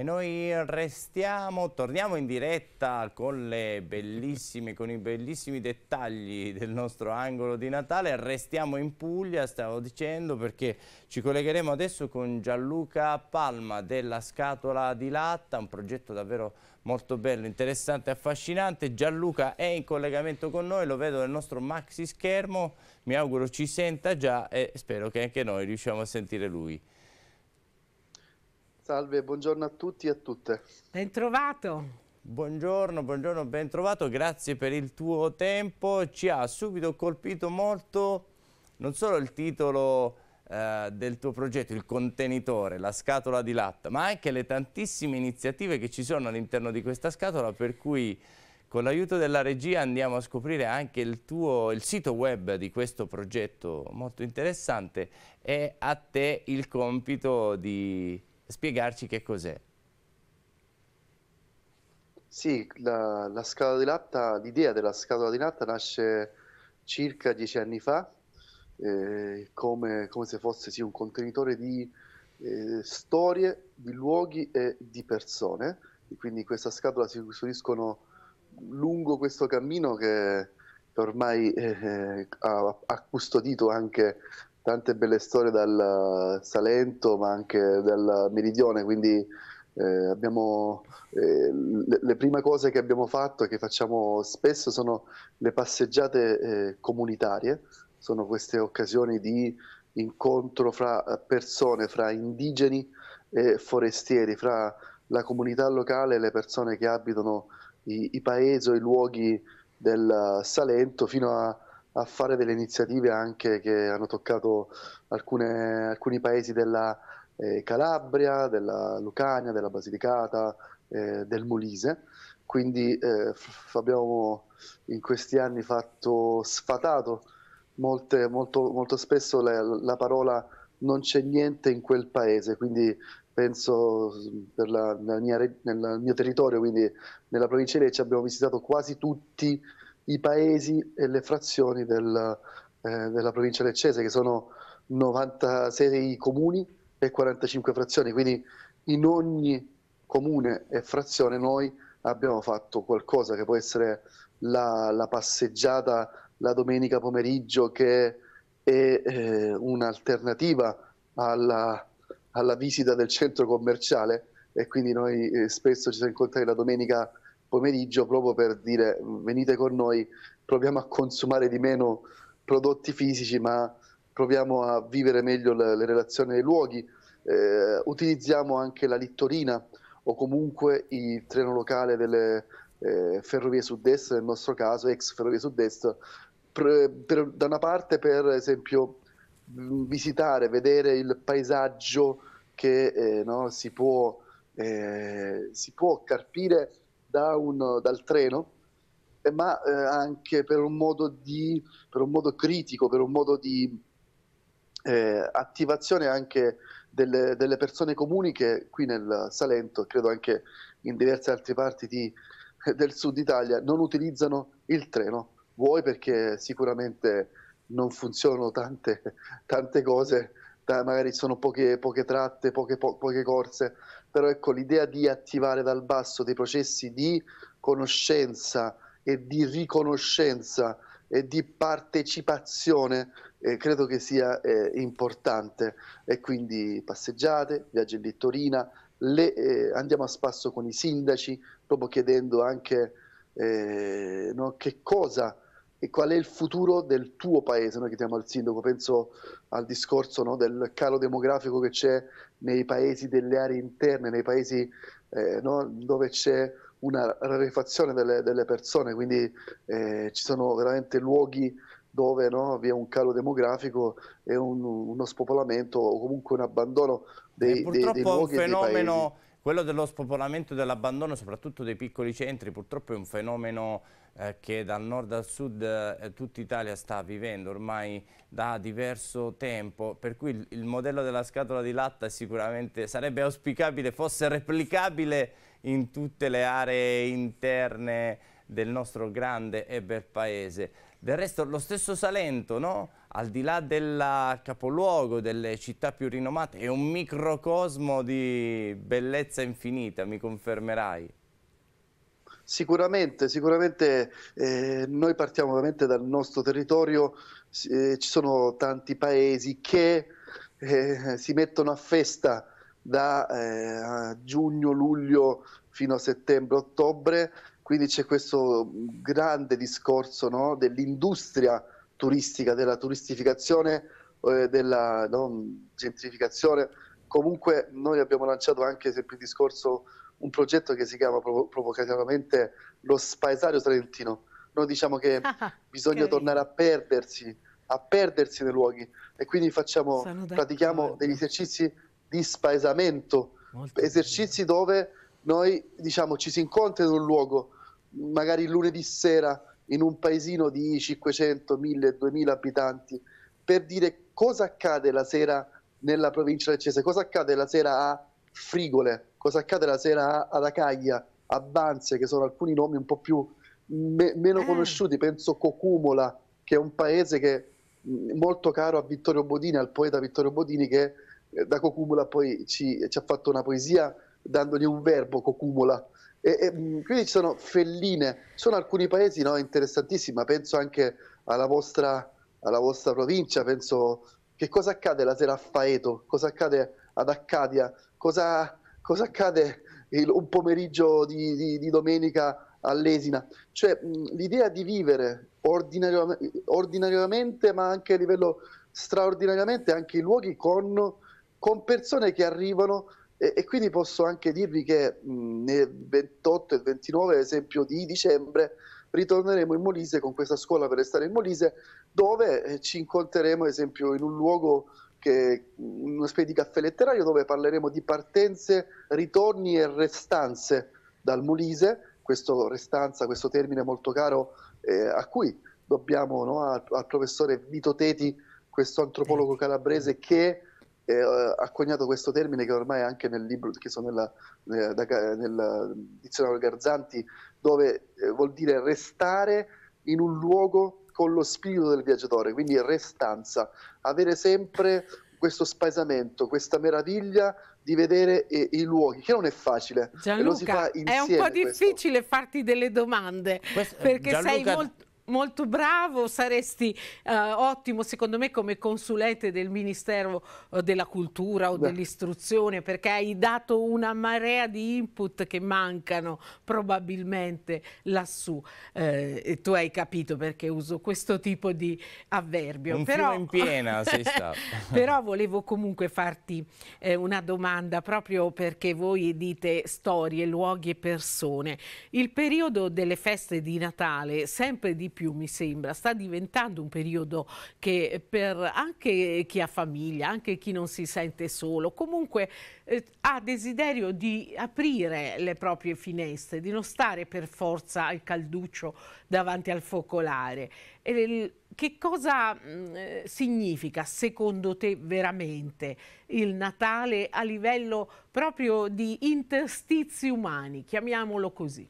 E noi restiamo, torniamo in diretta con, con, i bellissimi dettagli del nostro angolo di Natale, restiamo in Puglia, stavo dicendo, perché ci collegheremo adesso con Gianluca Palma della Scatola di Latta, un progetto davvero molto bello, interessante, affascinante. Gianluca è in collegamento con noi, lo vedo nel nostro maxi schermo, mi auguro ci senta già e spero che anche noi riusciamo a sentire lui. Salve, buongiorno a tutti e a tutte. Bentrovato. Buongiorno, buongiorno, bentrovato, grazie per il tuo tempo. Ci ha subito colpito molto non solo il titolo eh, del tuo progetto, il contenitore, la scatola di latta, ma anche le tantissime iniziative che ci sono all'interno di questa scatola, per cui con l'aiuto della regia andiamo a scoprire anche il, tuo, il sito web di questo progetto molto interessante e a te il compito di spiegarci che cos'è. Sì, la, la scatola di latta, l'idea della scatola di latta nasce circa dieci anni fa, eh, come, come, se fosse sì, un contenitore di eh, storie, di luoghi e di persone. E quindi questa scatola si costruiscono lungo questo cammino che ormai eh, ha, ha, custodito anche tante belle storie dal eh, Salento, ma anche dal Meridione, quindi eh, abbiamo, eh, le, le, prime cose che abbiamo fatto e che facciamo spesso sono le passeggiate eh, comunitarie, sono queste occasioni di incontro fra persone, fra indigeni e forestieri, fra la comunità locale e le persone che abitano i, i paesi o i luoghi del Salento fino a a fare delle iniziative anche che hanno toccato alcune, alcuni paesi della eh, Calabria, della Lucania, della Basilicata, eh, del Molise. Quindi eh, abbiamo in questi anni fatto, sfatato molte, molto, molto, spesso la, la, parola non c'è niente in quel paese, quindi penso mm, la, nella mia, nel mio territorio, quindi nella provincia di Lecce abbiamo visitato quasi tutti i paesi e le frazioni del, eh, della provincia leccese, che sono 96 comuni e 45 frazioni, quindi in ogni comune e frazione noi abbiamo fatto qualcosa che può essere la, la passeggiata la domenica pomeriggio che è eh, un'alternativa alla, alla, visita del centro commerciale e quindi noi eh, spesso ci siamo incontrati la domenica pomeriggio proprio per dire mm, venite con noi, proviamo a consumare di meno prodotti fisici ma proviamo a vivere meglio le, le relazioni dei luoghi, eh, utilizziamo anche la littorina o comunque il treno locale delle eh, ferrovie sud-est, nel nostro caso ex ferrovie sud-est, per, per, da una parte per esempio mm, visitare, vedere il paesaggio che eh, no, si, può, eh, si può carpire da un, dal treno, eh, ma eh, anche per un, modo di, per un modo critico, per un modo di eh, attivazione anche delle, delle, persone comuni che qui nel Salento, credo anche in diverse altre parti di, eh, del sud Italia, non utilizzano il treno. Vuoi perché sicuramente non funzionano tante, tante cose, magari sono poche, poche tratte, poche, po- poche corse, però ecco l'idea di attivare dal basso dei processi di conoscenza e di riconoscenza e di partecipazione eh, credo che sia eh, importante e quindi passeggiate, viaggi in Vittorina, le, eh, andiamo a spasso con i sindaci, proprio chiedendo anche eh, no, che cosa e qual è il futuro del tuo paese. Noi chiediamo al sindaco, penso al discorso no, del calo demografico che c'è nei paesi delle aree interne, nei paesi eh, no, dove c'è una rarefazione delle, delle persone, quindi eh, ci sono veramente luoghi dove no, vi è un calo demografico e un, uno spopolamento o comunque un abbandono dei, eh, e purtroppo dei, dei luoghi è un fenomeno quello dello spopolamento e dell'abbandono, soprattutto dei piccoli centri, purtroppo è un fenomeno eh, che dal nord al sud eh, tutta Italia sta vivendo ormai da diverso tempo, per cui il, il modello della scatola di latta sicuramente sarebbe auspicabile, fosse replicabile in tutte le aree interne del nostro grande e bel paese. Del resto lo stesso Salento, no? al di là del capoluogo, delle città più rinomate, è un microcosmo di bellezza infinita, mi confermerai. Sicuramente, sicuramente eh, noi partiamo ovviamente dal nostro territorio, eh, ci sono tanti paesi che eh, si mettono a festa da eh, giugno, luglio fino a settembre, ottobre quindi c'è questo grande discorso no, dell'industria turistica, della turistificazione, eh, della no, gentrificazione. Comunque noi abbiamo lanciato anche sempre il discorso un progetto che si chiama provo- provocativamente lo spaesario trentino. Noi diciamo che ah, ah, bisogna che tornare a perdersi, a perdersi nei luoghi e quindi facciamo, pratichiamo degli esercizi di spaesamento, Molto esercizi bello. dove noi diciamo ci si incontra in un luogo, magari lunedì sera in un paesino di 500, 1000, 2000 abitanti per dire cosa accade la sera nella provincia leccese, cosa accade la sera a Frigole, cosa accade la sera ad Acaglia, a Banze, che sono alcuni nomi un po' più me meno ah. conosciuti, penso Cocumola, che è un paese che molto caro a Vittorio Bodini, al poeta Vittorio Bodini che eh, da Cocumola poi ci, ci ha fatto una poesia dandogli un verbo, Cocumola, e, e, mm, quindi ci sono felline, sono alcuni paesi no, interessantissimi, ma penso anche alla vostra, alla vostra, provincia, penso che cosa accade la sera a Faeto, cosa accade ad Accadia, cosa, cosa accade il, un pomeriggio di, di, di domenica all'Esina, cioè mm, l'idea di vivere ordinariamente, ordinariamente, ma anche a livello straordinariamente anche i luoghi con, con persone che arrivano e, e quindi posso anche dirvi che mh, nel 28 e 29, ad esempio, di dicembre ritorneremo in Molise con questa scuola per restare in Molise, dove eh, ci incontreremo, ad esempio, in un luogo che una specie di caffè letterario dove parleremo di partenze, ritorni e restanze dal Molise, questo restanza, questo termine molto caro eh, a cui dobbiamo no, al, al, professore Vito Teti, questo antropologo calabrese che eh, ha coniato questo termine che ormai è anche nel libro, che so, nella, nella, eh, nel dizionario Garzanti, dove eh, vuol dire restare in un luogo con lo spirito del viaggiatore, quindi restanza, avere sempre questo spaesamento, questa meraviglia di vedere i, i, luoghi, che non è facile. Gianluca, è un po' difficile questo. farti delle domande, questo, perché Gianluca... sei molto molto bravo, saresti eh, ottimo secondo me come consulente del Ministero eh, della Cultura o dell'Istruzione perché hai dato una marea di input che mancano probabilmente lassù. Eh, e tu hai capito perché uso questo tipo di avverbio. Un però, in piena sei stato. però volevo comunque farti eh, una domanda proprio perché voi dite storie, luoghi e persone. Il periodo delle feste di Natale sempre di più più, mi sembra. Sta diventando un periodo che eh, per anche chi ha famiglia, anche chi non si sente solo, comunque eh, ha desiderio di aprire le proprie finestre, di non stare per forza al calduccio davanti al focolare. E, che cosa mh, mm, eh, significa secondo te veramente il Natale a livello proprio di interstizi umani, chiamiamolo così?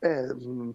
Eh, mm,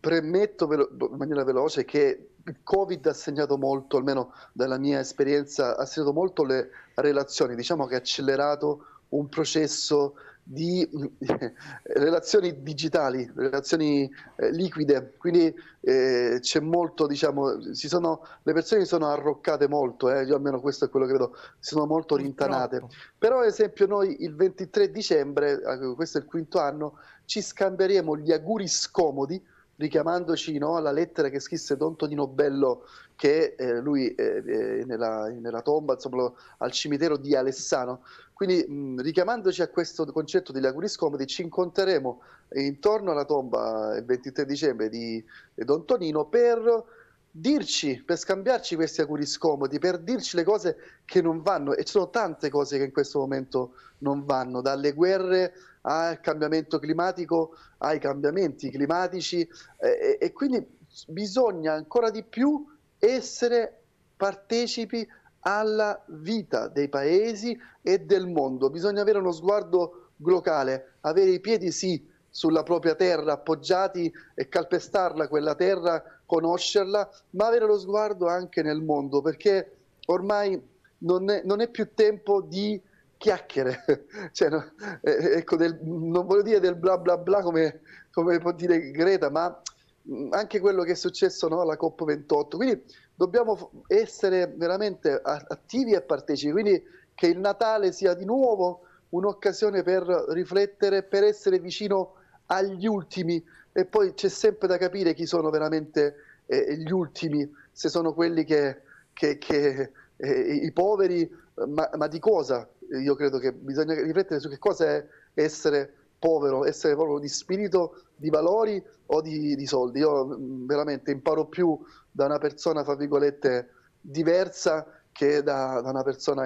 Premetto velo- boh, in maniera veloce che il Covid ha segnato molto, almeno dalla mia esperienza, ha segnato molto le relazioni, diciamo che ha accelerato un processo di eh, relazioni digitali, relazioni eh, liquide, quindi eh, c'è molto, diciamo, si sono, le persone si sono arroccate molto, eh, io almeno questo è quello che vedo, si sono molto rintanate. Troppo. Però ad esempio noi il 23 dicembre, eh, questo è il quinto anno, ci scambieremo gli auguri scomodi richiamandoci no, alla lettera che scrisse Don Tonino Bello, che eh, lui eh, eh nella, nella, tomba, insomma, al cimitero di Alessano. Quindi mh, mm, richiamandoci a questo concetto degli auguri scomodi, ci incontreremo intorno alla tomba eh, il 23 dicembre di eh, Don Tonino per dirci, per scambiarci questi auguri scomodi, per dirci le cose che non vanno. E ci sono tante cose che in questo momento non vanno, dalle guerre al cambiamento climatico, ai cambiamenti climatici. Eh, e quindi bisogna ancora di più essere partecipi alla vita dei paesi e del mondo. Bisogna avere uno sguardo globale, avere i piedi sì sulla propria terra, appoggiati e calpestarla quella terra, conoscerla, ma avere lo sguardo anche nel mondo, perché ormai non è, non è più tempo di chiacchiere, cioè, no, eh, ecco, del, non voglio dire del bla bla bla come, come può dire Greta, ma mm, anche quello che è successo no, alla COP28. Quindi dobbiamo essere veramente attivi e partecipi, quindi che il Natale sia di nuovo un'occasione per riflettere, per essere vicino a agli ultimi e poi c'è sempre da capire chi sono veramente eh, gli ultimi, se sono quelli che, che, che eh, i poveri, ma, ma, di cosa? Io credo che bisogna riflettere su che cosa è essere povero, essere povero di spirito, di valori o di, di soldi. Io mh, mm, veramente imparo più da una persona, fra virgolette, diversa che da, da una persona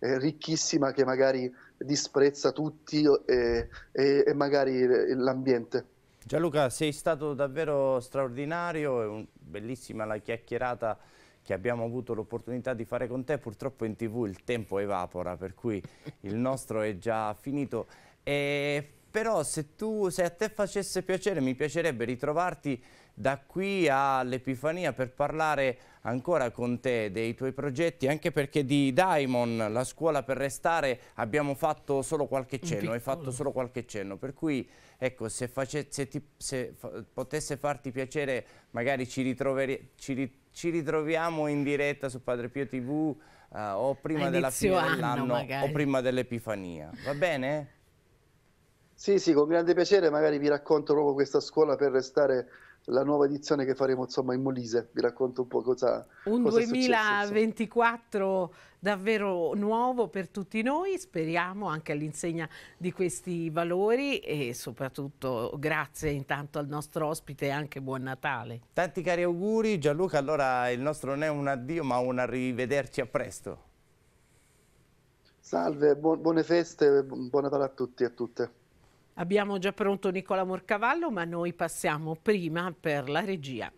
che, eh, ricchissima che magari disprezza tutti e, eh, e, e magari l'ambiente. Gianluca, sei stato davvero straordinario, è un, bellissima la chiacchierata che abbiamo avuto l'opportunità di fare con te, purtroppo in tv il tempo evapora, per cui il nostro è già finito. E però se, tu, se a te facesse piacere mi piacerebbe ritrovarti da qui all'Epifania per parlare ancora con te dei tuoi progetti, anche perché di Daimon, la scuola per restare, abbiamo fatto solo qualche cenno, hai fatto solo qualche cenno, per cui ecco, se, face, se, ti, se fa, potesse farti piacere magari ci, ci, ri, ci, ritroviamo in diretta su Padre Pio TV uh, eh, o prima della fine dell'anno o prima dell'Epifania, va bene? Sì, sì, con grande piacere, magari vi racconto proprio questa scuola per restare la nuova edizione che faremo insomma in Molise, vi racconto un po' cosa Un cosa 2024 successo, davvero nuovo per tutti noi, speriamo anche all'insegna di questi valori e soprattutto grazie intanto al nostro ospite e anche buon Natale. Tanti cari auguri Gianluca, allora il nostro non è un addio ma un arrivederci a presto. Salve, buone feste, buon Natale a tutti e a tutte. Abbiamo già pronto Nicola Morcavallo, ma noi passiamo prima per la regia.